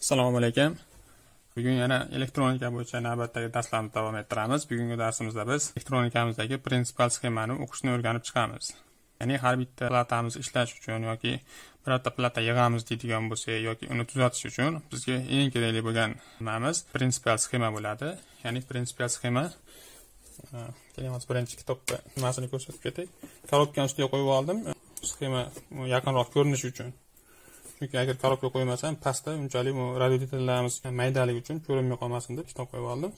assalomu alaykum bugun yana elektronika bo'yicha navbatdagi darslarni davom ettiramiz bugungi darsimizda biz elektronikamizdagi prinsipal sxemani o'qishni o'rganib chiqamiz ya'ni har bitta platamiz ishlash uchun yoki birorta plata yig'amiz deydigan bo'lsak yoki uni tuzatish uchun bizga eng kerakli bo'lgan nimamiz prinsipal sxema bo'ladi ya'ni prinsipal sxema e, kelamiz birinchi kitobda nimasini ko'rsatib ketay korobkani ustiga qo'yib oldim sxema yaqinroq ko'rinishi uchun chunki agar korobka qo'ymasam pastda unchalik radiodetallarimiz maydaligi uchun ko'rinmay qolmasin deb kitob qo'yib oldim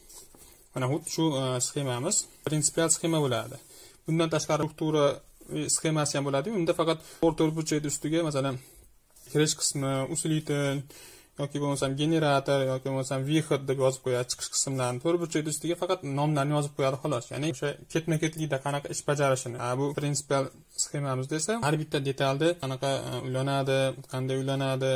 mana xuddi shu e, sxemamiz prinsipial sxema bo'ladi bundan tashqari struktura e, sxemasi ham bo'ladiyu unda faqat to'rt burchak ustiga masalan kirish qismi uslitel yoki bo'lmasam generator yoki bo'lmasam выход deb yozib qo'yadi chiqish qismlarini to'rt burchakni ustiga faqat nomlarni yozib qo'yadi xolos ya'ni o'sha ketma ketlikda qanaqa ish bajarishini bu prinsipial sxemamizda esa har bitta detalni qanaqa e, ulanadi qanday ulanadi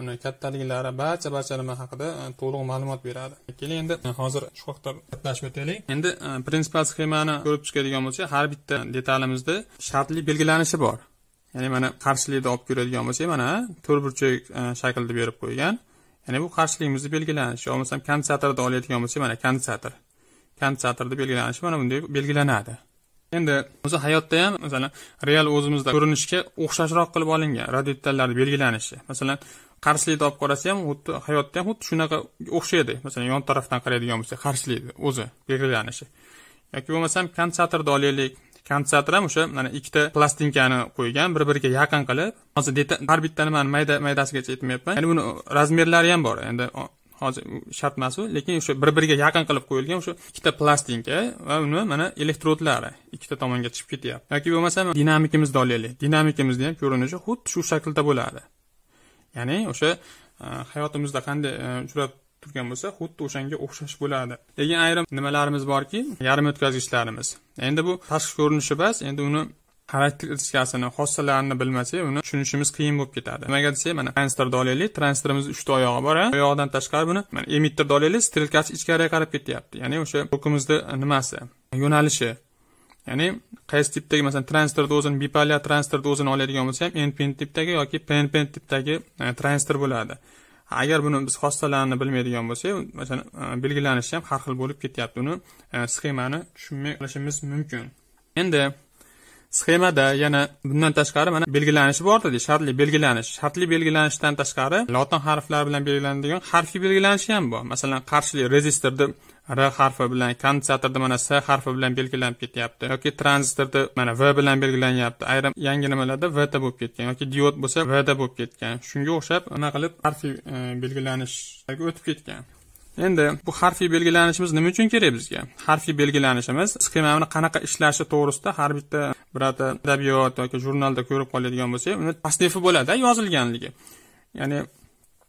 uni kattaliklari barcha barcha nima haqida e, to'liq ma'lumot beradi keling endi e, hozir shu haqda gaplashib o'taylik endi prinsipial sxemani ko'rib chiqadigan bo'lsak har bitta detalimizda shartli belgilanishi bor ya'ni mana qarshilikni olib ko'radigan bo'lsak mana burchak e, shaklda berib qo'ygan ya'ni bu qarshiligimizni belgilanishi yo bo'lmasam kondensatorda olayotgan bo'lsak mana kondensator kondensatorni belgilanishi mana bunday belgilanadi endi o'zi hayotda ham masalan real o'zimizda ko'rinishga o'xshashroq qilib olingan radiodetallarni belgilanishi masalan qarshilikni olib qarasa ham xuddi hayotda ham xuddi shunaqa o'xshaydi masalan yon tarafdan qaraydigan bo'lsak qarshilikni o'zi belgilanishi yoki bo'lmasam kondensatorni olaylik kondensator ham o'sha mana ikkita plastinkani qo'ygan bir biriga yaqin qilib hozir har bittani man mayda maydasigacha aytmayapman ya'ni uni razmerlari ham bor endi hozir shart u lekin o'sha bir biriga yaqin qilib qo'yilgan o'sha ikkita plastinka va uni mana elektrodlari ikkita tomonga chiqib ketyapti yoki bo'lmasa dinamikimizni olaylik dinamikimizni ham ko'rinishi xuddi shu shaklda bo'ladi ya'ni o'sha e, hayotimizda qanday e, uchrab turgan bo'lsa xuddi o'shanga o'xshash bo'ladi lekin ayrim nimalarimiz borki yarim o'tkazgichlarimiz endi bu tashqi ko'rinishi emas endi uni xarakteristikasini xossalarini bilmasak uni tushunishimiz qiyin bo'lib ketadi nimaga desak mana transistorni olaylik transterimiz uchta oyog'i bor oyog'idan tashqari buni mana emitterni olaylik strelkasi ichkariga qarab ketyapti ya'ni o'sha tokimizni nimasi yo'nalishi ya'ni qaysi tipdagi masalan transistorni o'zini bipolyar transistorni o'zini oladigan bo'lsa ham npn tipdagi yoki pnpn tipdagi e, transistor bo'ladi agar buni biz xossalarni bilmaydigan bo'lsak masalan e, belgilanishi ham har xil bo'lib ketyapti uni e, sxemani tushunmay qolishimiz mumkin endi sxemada yana bundan tashqari mana belgilanishi bor dedi shartli belgilanish shartli belgilanishdan tashqari lotin harflari bilan belgilanadigan harfiy belgilanishi ham bor masalan qarshilik rezistorni r harfi bilan kondensatorni mana s harfi bilan belgilanib ketyapti yoki tranzistorni mana v bilan belgilanyapti ayrim yangi nimalarda vt bo'lib ketgan yoki diod bo'lsa vda bo'lib ketgan shunga o'xshab nima qilib harfiy e, belgilanishga o'tib ketgan endi bu harfiy belgilanishimiz nima uchun kerak bizga harfiy belgilanishimiz sxemani qanaqa ishlashi to'g'risida har bitta birorta adabiyot yoki jurnalda ko'rib qoladigan bo'lsak uni tasnifi bo'ladi yozilganligi ya'ni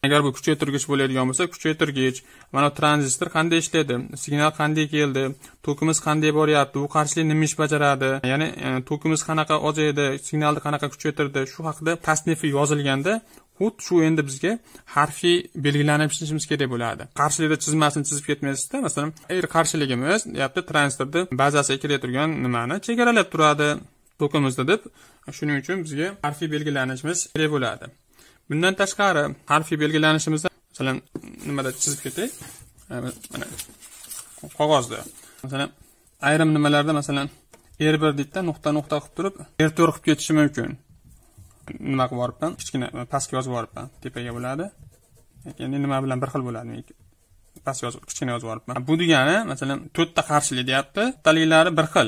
agar bu kuchaytirgich bo'ladigan bo'lsa kuchaytirgich mana tranzistor qanday ishlaydi signal qanday keldi tokimiz qanday boryapti u qarshilik nima ish bajaradi ya'ni e, tokimiz qanaqa ozaydi signalni qanaqa kuchaytirdi shu haqida tasnifi yozilganda xuddi shu endi bizga harfiy belgilanib ishlashimiz kerak bo'ladi qarshilikda chizmasini chizib ketmaysizda masalan r qarshiligimiz deyapti transitorni bazasiga kirib turgan nimani chegaralab turadi tokimizni deb shuning uchun bizga harfiy belgilanishimiz kerak bo'ladi bundan tashqari harfiy belgilanishimizda masalan nimada chizib ketay mana qog'ozda masalan ayrim nimalarda masalan r bir deydida nuqta nuqta qilib turib r to'rt qilib ketishi mumkin nima qilib yuboribman kichkina pastga yozib yuboribman tepaga bo'ladi ya'ni nima bilan bir xil bo'ladi past yozib kichkina yozib yuboribman bu degani masalan to'rtta qarshilik deyapti kattaliklari bir xil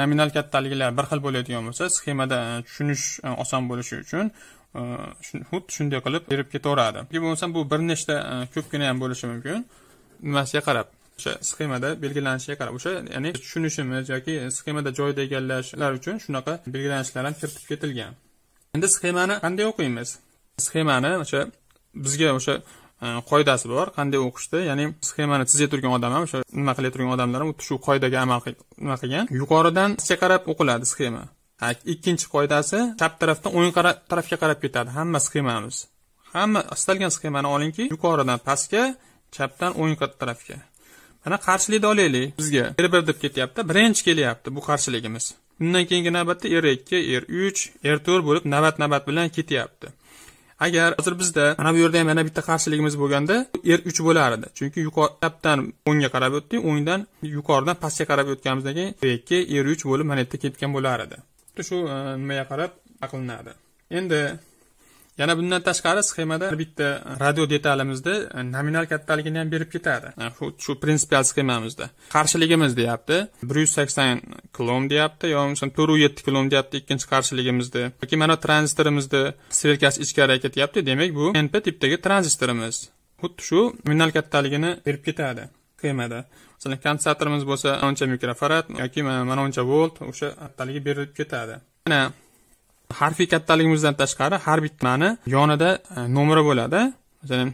nominal kattaliklar bir xil bo'ladigan bo'lsa sxemada e, tushunish e, oson bo'lishi uchun xuddi э, shunday qilib berib ketaveradi yoki bo'lmasam bu bir nechta e, ko'pgina ham bo'lishi mumkin nimasiga qarab o'sha sxemada belgilanishiga qarab o'sha ya'ni tushunishimiz yoki sxemada joyida egallashlar uchun shunaqa belgilanishlar ham kiritib ketilgan endi sxemani qanday o'qiymiz sxemani o'sha bizga o'sha e, qoidasi bor qanday o'qishni ya'ni sxemani chizib turgan odam ham o'sha nima qilayotgan odamlar ham xuddi shu qoidaga amal nima qilgan yuqoridan pastga qarab o'qiladi sxema ikkinchi qoidasi chap tarafdan o'ng tarafga qarab ketadi hamma sxemamiz hamma istalgan sxemani olingki yuqoridan pastga chapdan o'ng tarafga mana qarshilikni olaylik bizga r bir deb ketyapti birinchi kelyapti bu qarshiligimiz undan keyingi navbatda r er ikki r er uch r er to'rt bo'lib navbat navbat bilan ketyapti agar hozir bizda mana bu yerda ham yana bitta qarshiligimiz bo'lganda r uch bo'lar edi chunki chapdan o'ngga qarab o'tdik o'ngdan yuqoridan pastga qarab o'tganimizdan keyin r ikki r uch bo'lib mana bu yerda ketgan bo'lar edi xuddi shu e, nimaga qarab aqlinadi endi yana bundan tashqari sxemada bitta radio detalimizda e, nominal kattaligini ham berib ketadi e, shu prinsipial sxemamizda qarshiligimiz deyapti bir yuz sakson kilom deyapti yo bo'lmasam to'rt yetti kilom deyapti ikkinchi qarshiligimizda yoki mana tranzistorimizni sverkasi ichkariga ketyapti demak bu np tipdagi tranzistorimiz xuddi shu nominal kattaligini berib ketadi sxemada masalan kondensatorimiz bo'lsa ancha mikrofarad yoki mana buncha volt o'sha kattaligi berilib ketadi mana harfiy kattaligimizdan tashqari har bittani yonida e, nomeri bo'ladi masalan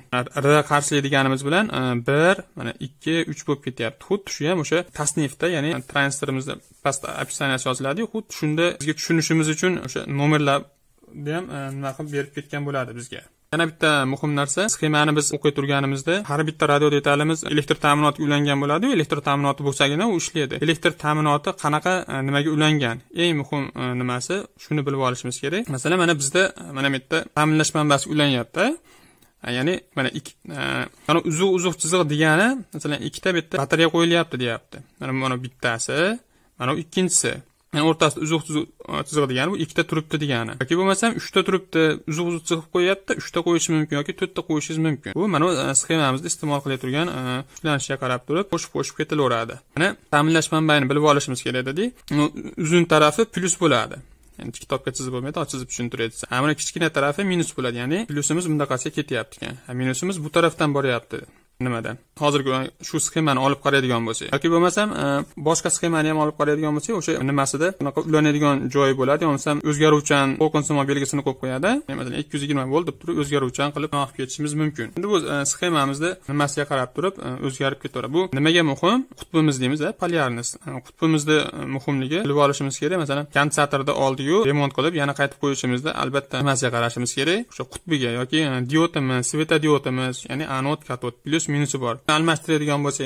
r qarshilik deganimiz bilan e, bir mana ikki uch bo'lib ketyapti xuddi shu ham o'sha tasnifda ya'ni transistorimizda past описанияsi yoziladiyu xuddi shunda bizga tushunishimiz uchun o'sha nomerlarni ham e, nima qilib berib ketgan bo'ladi bizga yana bitta muhim narsa sxemani biz o'qiy turganimizda har bitta radio detalimiz elektr ta'minotiga ulangan bo'ladiyu elektr ta'minoti bo'lsagina u ishlaydi elektr ta'minoti qanaqa e, nimaga ulangan eng muhim e, nimasi shuni bilib olishimiz kerak masalan mana bizda mana bu yerda ta'minlash manbasi ulanyapti ya'ni mana ikki e, mana uzuq uzuq chiziq degani masalan ikkita bitta batareya qo'yilyapti deyapti mana mana bittasi mana bu ikkinchisi ya'ni o'rtasida uzuq e, chiziq degani bu ikkita turibdi degani yoki bo'lmasam uchta turibdi uzuq uzuq chiqib qo'yyapti uchta qo'yish mumkin yoki to'rtta qo'yishingiz mumkin bu mana bu e, sxemamizda iste'mol qilib turgan e, kuchlanishga qarab turib qo'shib qo'shib ketilaveradi mana ta'minlash manbayini bilib olishimiz kerak dedik uzun tarafi plyus bo'ladi ya'ni kitobga chizib bo'lmaydi ochizib tushuntirib mana kichkina tarafi minus bo'ladi ya'ni plyusimiz bundaqasiga ketyapti ekan minusimiz bu tarafdan boryapti nimadan hozirgi shu sxemani olib qaraydigan bo'lsak yoki bo'lmasam e, boshqa sxemani ham olib qaraydigan bo'lsak o'sha nimasida unaqa ulanadigan joyi bo'ladi bo'lmasam o'zgaruvchan to'lqinsimon belgisini qo'yib qo'yadi masalan ikki yuz yigirma bo'ldi deb turib o'zgaruvchan qilib olib ketishimiz mumkin endi bu e, sxemamizda nimasiga qarab turib e, o'zgarib ketaveradi bu nimaga muhim qutbimiz deymiz polyarnis qutbimizni muhimligi bilib olishimiz kerak masalan kondensatorni oldiyu remont qilib yana qaytib qo'yishimizda albatta nimasiga qarashimiz kerak o'sha qutbiga yoki diodimi svetodiodimiz ya'ni anod katod plyus minusi bor almashtiradigan bo'lsa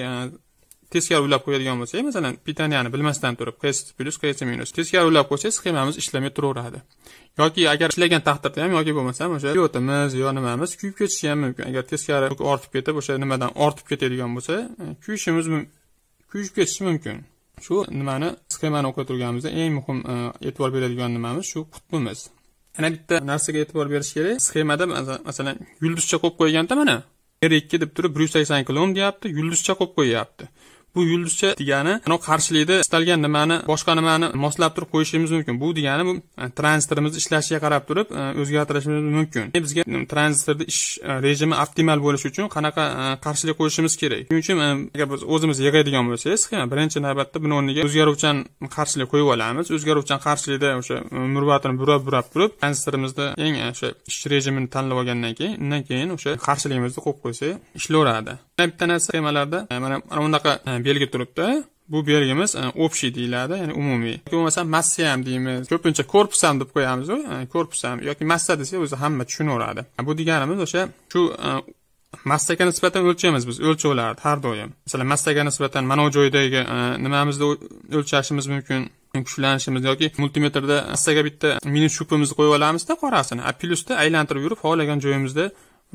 teskari ulab qo'yadigan bo'lsak masalan pitaniyani bilmasdan turib qaysi plyus qaysi minus teskari ulab qo'ysak sxemamiz ishlamay turaveradi yoki agar ishlagan taqdirda ham yoki bo'lmasam o'sha yotimiz yo nimamiz kuyib ketishi ham mumkin agar teskari ortib ketib o'sha nimadan ortib ketadigan bo'lsa e, kuyishimiz kuyishib ketishi mumkin shu nimani sxemani o'qiy turganimizda eng muhim e, e'tibor beradigan nimamiz shu qutbimiz yana bitta narsaga e'tibor berish kerak sxemada masalan yulduzcha qo'yib qo'yganda mana r ikki deb turib bir yuz sakson kilom deyapti yulduzcha qo'yib qo'yyapti bu yulduzcha degani qarshilikda istalgan nimani boshqa nimani moslab turib qo'yishimiz mumkin bu degani bu e, tranzitorimizni ishlashiga qarab turib e, o'zgartirishimiz mumkin e, bizga transistorni ish rejimi optimal bo'lishi uchun qanaqa qarshilik qo'yishimiz kerak shuning uchun agar biz o'zimiz yig'adigan bo'lsak birinchi navbatda buni o'rniga o'zgaruvchan qarshilik qo'yib olamiz o'zgaruvchan qarshilikda o'sha murvatini burab burab turib transistorimizni eng o'sha ish rejimini tanlab olgandan keyin undan keyin o'sha qarshiligimizni qo'yib qo'ysak ishlayveradi bitta narsa sxemalarda mana bunaqa belgi turibdi bu belgimiz e, общий deyiladi ya'ni umumiy yoki bo'lmasa massa ham deymiz ko'pincha korpus ham deb qo'yamiz e, korpus ham yoki massa desa o'zi hamma tushunaveradi e, bu deganimiz o'sha shu massaga nisbatan o'lchaymiz biz o'lchovlarni har doim masalan massaga nisbatan mana bu joydagi nimamizni o'lchashimiz mumkin kuchlanishimiz yoki multimetrda massaga bitta minus shupimizni qo'yib olamizda qorasini a plyusda aylantirib yurib xohlagan joyimizda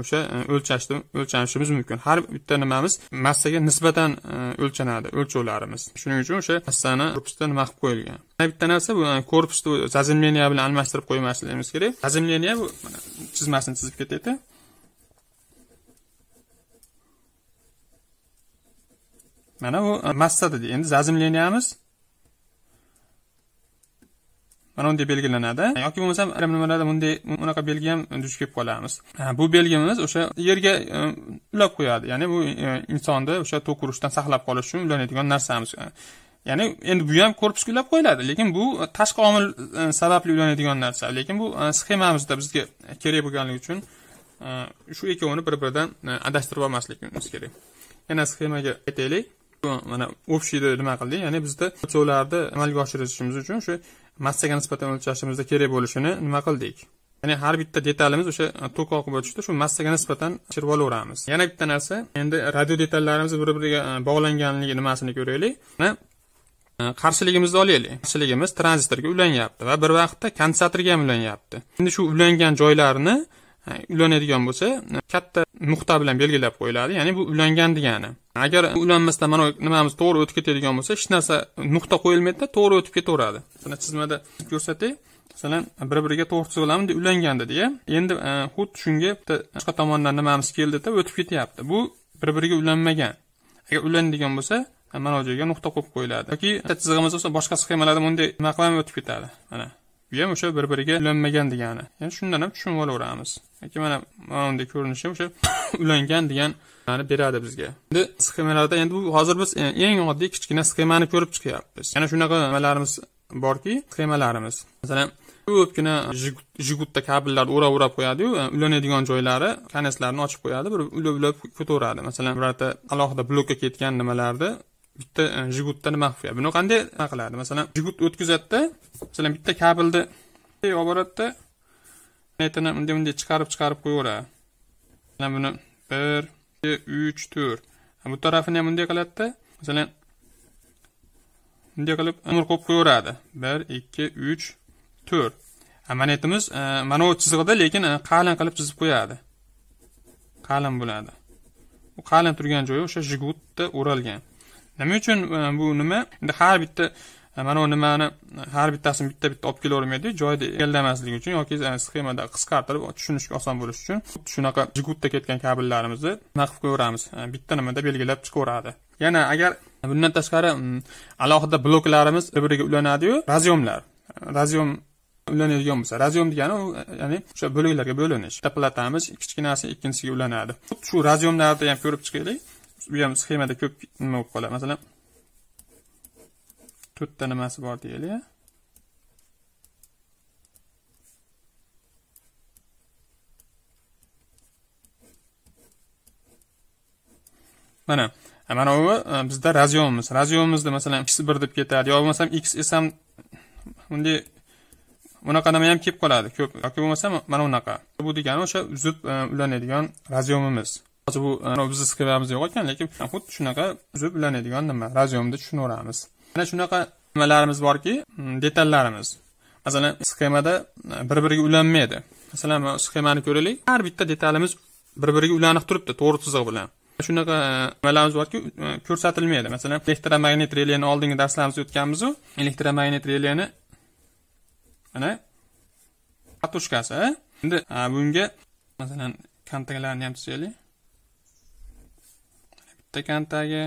o'sha e, o'lchashni o'lchanishimiz mumkin har bitta nimamiz massaga nisbatan e, o'lchanadi o'lchovlarimiz shuning uchun o'sha massani korpusda nima qilib qo'yilgan yana bitta narsa bu e, korpusni zazimleniya bilan almashtirib qo'ymasligimiz kerak zazimleniya bu chizmasini chizib ketaylik mana bu massa dedi endi zazimleniyamiz mana bunday belgilanadi yoki bo'lmasam nimalarda bunday unaqa belgi ham duch kelib qolamiz bu belgimiz o'sha yerga e, ulab qo'yadi ya'ni bu e, insonni o'sha to'k urishdan saqlab qolish uchun ulanadigan narsamiz e, ya'ni endi bu ham korpusga ulab qo'yiladi lekin bu tashqi omil sababli ulanadigan narsa lekin bu sxemamizda bizga kerak bo'lganligi uchun shu ikkovini bir biridan adashtirib olmasligimiz kerak yana sxemaga qaytaylik mana общийni nima qildik ya'ni bizda o'lchovlarni amalga oshirishimiz uchun shu massaga nisbatan o'lchashimizda kerak bo'lishini nima qildik ya'ni har bitta detalimiz o'sha e, tok oqib o'tishda shu massaga nisbatan tushirib olaveramiz yana bitta narsa endi radio detallarimiz bir biriga e, bog'langanligi nimasini ko'raylik e, qarshiligimizni olaylik qarshiligimiz tranzistorga ulanyapti va bir vaqtda kondensatorga ham ulanyapti endi shu ulangan joylarni ulanadigan bo'lsa katta nuqta bilan belgilab qo'yiladi ya'ni bu ulangan degani agar ulanmasdan mana nimamiz to'g'ri o'tib ketadigan bo'lsa hech narsa nuqta qo'yilmaydida to'g'ri o'tib ketaveradi mana chizmada ko'rsatay masalan bir biriga to'g'ri olamiz ulangan dedi endi e, xuddi shunga bitta boshqa tomondan nimamiz keldida o'tib ketyapti bu bir biriga ulanmagan agar ulanadigan bo'lsa mana bu joyga nuqta qo'yib qo'yiladi yoki bitta chizig'imiz bo'lsa boshqa sxemalarda bunday nima qilmay o'tib ketadi mana u ham o'sha bir biriga ulanmagan degani ya'ni shundan ham tushunib olaveramiz yoki mana mana ko'rinishi o'sha ulangan degan beradi bizga endi sxemalarda endi bu hozir biz e, eng oddiy kichkina sxemani ko'rib chiqyapmiz yana shunaqa nimalarimiz borki sxemalarimiz masalan ko'pgina jigutda kabellarni o'rab o'rab qo'yadiyu e, ulanadigan joylari kaneslarni ochib qo'yadi bir ulab ulab ketaveradi masalan birorta alohida blokka ketgan nimalarni bitta e, jigutda nima qilib buni qanday nima qiladi masalan jigut o'tkazadida masalan bitta kabelni olib boradida netini unday bunday chiqarib chiqarib qo'yaveradi masalan buni bir ikki uch to'rt bu tarafini ham bunday qiladida masalan bunday qilib nomer qo'yib qo'yaveradi bir ikki uch to'rt monetimiz mana bu e, chizig'ida lekin e, qalin qilib chizib qo'yadi qalin bo'ladi u qalin turgan joyi o'sha jigutda o'ralgan nima uchun e, bu nima endi har bitta e, mana bu nimani har bittasini bitta bitta olib kelavermaydi joyida egallamaslik uchun yoki e, sxemada qisqartirib tushunishga oson bo'lishi uchun shunaqa jigutda ketgan kabellarimizni naqib qo'yaveramiz bitta nimada belgilab chiqaveradi yana agar bundan tashqari alohida bloklarimiz bir biriga ulanadiyu raziyomlar raziyom ulanadigan bo'lsa razyom degani u ya'ni o'sha bo'laklarga bo'linish bitta platamiz kichkinasi ikkinchisiga ulanadi shu razyomlarni ham ko'rib chiqaylik uyam sxemada ko'p nima bo'lib qoladi masalan to'rtta nimasi bor deylik mana mana bu bizda razionimiz razionimizda masalan x bir deb ketadi yo bo'lmasam x esam bunday unaqa nima ham kelib qoladi ko'p yoki bo'lmasa mana unaqa bu degani o'sha uzib ulanadigan raziomimiz hozir bu e, bizni skrivamiz yo'q ekan lekin xuddi shunaqa uzib ulanadigan nima radiomda tushunaveramiz mana shunaqa nimalarimiz borki mm, detallarimiz masalan sxemada e, bir biriga ulanmaydi masalan sxemani ko'raylik har bitta detalimiz bir biriga ulanib turibdi to'g'ri chiziq bilan shunaqa e, nimalarimiz borki ko'rsatilmaydi masalan elektromagnit releni oldingi darslarimizda o'tganmizu elektromagnit releni mana katushkasi endi bunga masalan kontaktlarni ham chizaylik bitta kantagi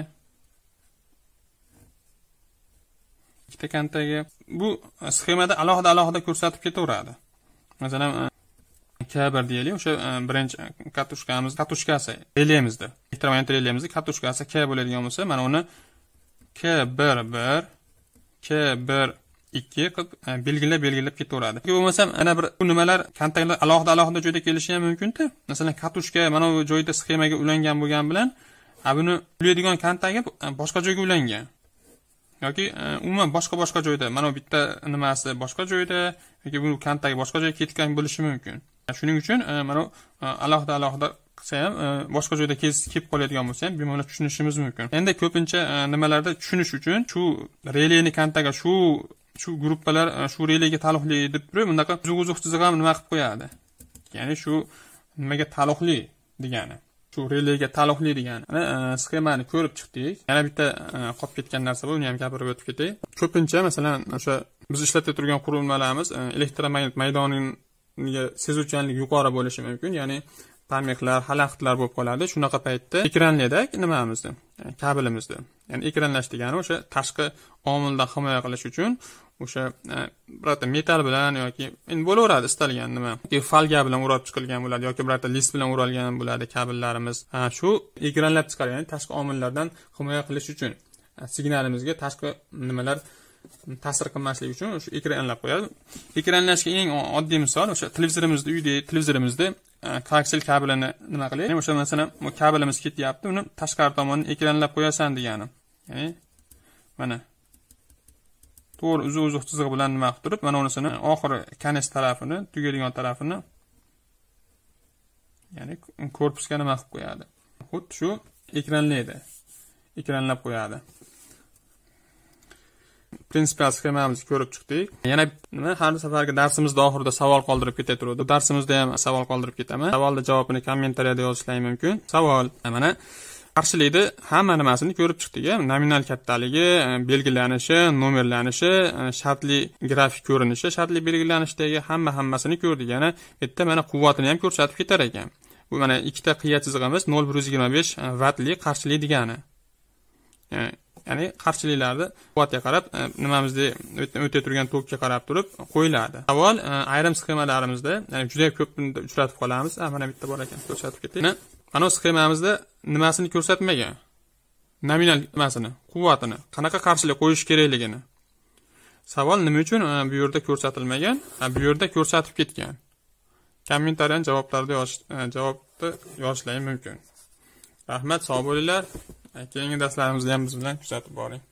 ikkita kantagi bu sxemada alohida alohida ko'rsatib ketaveradi masalan e, k bir deylik o'sha e, birinchi kartushkamiz kartushkasi relyemizda elektromagnit relyemizda kartushkasi k bo'ladigan bo'lsa mana uni k bir bir k bir ikki qilib e, belgilab belgilab ketaveradi yoki bo'lmasam ana bir bu nimalar kontaktlar alohida alohida joyda kelishi ham mumkinda masalan kartushka mana bu joyda sxemaga ulangan bo'lgani bilan a buni ulaydigan kontaga e, boshqa joyga ulangan yoki e, umuman boshqa boshqa joyda mana bu bitta nimasi boshqa joyda yoki bu kontak boshqa joyga ketgan bo'lishi mumkin shuning uchun e, mana alohida alohida qilsa ham boshqa joyda kelib qoladigan bo'lsa ham bemalol tushunishimiz mumkin endi ko'pincha nimalarda tushunish uchun shu releyni kontaga shu shu gruppalar shu releyga taalluqli deb turib bunaqa uzuq uzuq chizig'i ham nima qilib qo'yadi ya'ni shu nimaga taalluqli degani shu relega taalluqli degan e, sxemani ko'rib chiqdik yana bitta e, qolib ketgan narsa bor uni ham gapirib o'tib ketay ko'pincha masalan o'sha biz ishlatib turgan qurilmalarimiz e, elektromagnit maydoniga sezuvchanlik yuqori bo'lishi mumkin ya'ni parmeklar xalaqitlar bo'lib qoladi shunaqa paytda ekranlida nimamizni kabelimizni ya'ni ekranlash degani o'sha tashqi omildan himoya qilish uchun o'sha e, birorta metal bilan yoki endi bo'laveradi istalgan nima yoki falga bilan o'rab chiqilgan bo'ladi yoki birorta list bilan o'ralgan bo'ladi kabellarimiz e, shu ekranlab chiqaradi ya'ni tashqi omillardan himoya qilish uchun e, signalimizga tashqi nimalar ta'sir qilmasligi uchun shu ekranlab qo'yadi ekranlashga eng oddiy misol o'sha televizorimizni uyda televizorimizni koaksial kabelini nima qilaylik o'sha masalan kabelimiz ketyapti uni tashqari tomonni ekranlab qo'yasan degani ya'ni mana to'g'ri uzuq uzuq chizig'i bilan nima qilib turib mana bunisini oxiri kanis tarafini tugaydigan tarafini ya'ni korpusga nima qilib qo'yadi xuddi shu ekranlaydi ekranlab qo'yadi prinsipial sxemamizni ko'rib chiqdik yana nima har safargi darsimizni oxirida savol qoldirib ketaveradi darsimizda ham savol qoldirib ketaman savolni javobini kommentariyada yozishlaring mumkin savol mana qarshilikda hamma nimasini ko'rib chiqdik nominal kattaligi e, belgilanishi nomerlanishi e, shartli grafik ko'rinishi shartli belgilanishdagi hamma hammasini ko'rdik yana yerda mana quvvatini ham ko'rsatib ketar ekan bu mana ikkita qiya chizig'imiz nol bir yuz yigirma besh vatli qarshilik degani e, ya'ni qarshiliklarni quvvatga qarab nimamizda o'tay turgan tokka qarab turib qo'yiladi avval ayrim sxemalarimizda juda ko'p uchratib qolamiz ah, mana bitta bor ekan ko'rsatib ketay mana bu sxemamizda nimasini ko'rsatmagan nominal nimasini quvvatini qanaqa qarshilik qo'yish kerakligini savol nima uchun e, bu yerda ko'rsatilmagan e, bu yerda ko'rsatib ketgan kommentariyani javoblarda e, javobni yozishlari mumkin rahmat sog' bo'linglar keyingi darslarimizda ham biz bilan kuzatib boring